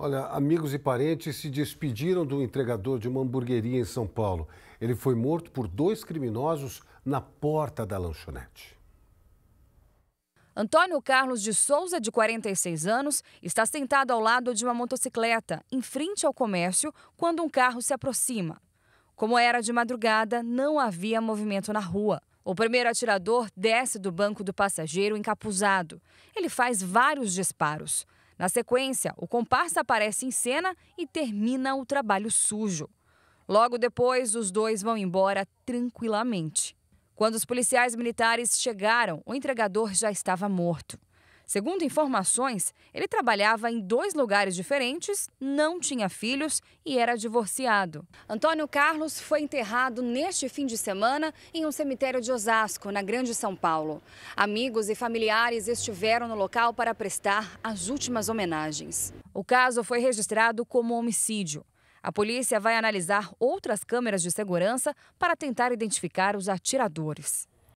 Olha, amigos e parentes se despediram do entregador de uma hamburgueria em São Paulo. Ele foi morto por dois criminosos na porta da lanchonete. Antônio Carlos de Souza, de 46 anos, está sentado ao lado de uma motocicleta, em frente ao comércio, quando um carro se aproxima. Como era de madrugada, não havia movimento na rua. O primeiro atirador desce do banco do passageiro encapuzado. Ele faz vários disparos. Na sequência, o comparsa aparece em cena e termina o trabalho sujo. Logo depois, os dois vão embora tranquilamente. Quando os policiais militares chegaram, o entregador já estava morto. Segundo informações, ele trabalhava em dois lugares diferentes, não tinha filhos e era divorciado. Antônio Carlos foi enterrado neste fim de semana em um cemitério de Osasco, na Grande São Paulo. Amigos e familiares estiveram no local para prestar as últimas homenagens. O caso foi registrado como homicídio. A polícia vai analisar outras câmeras de segurança para tentar identificar os atiradores.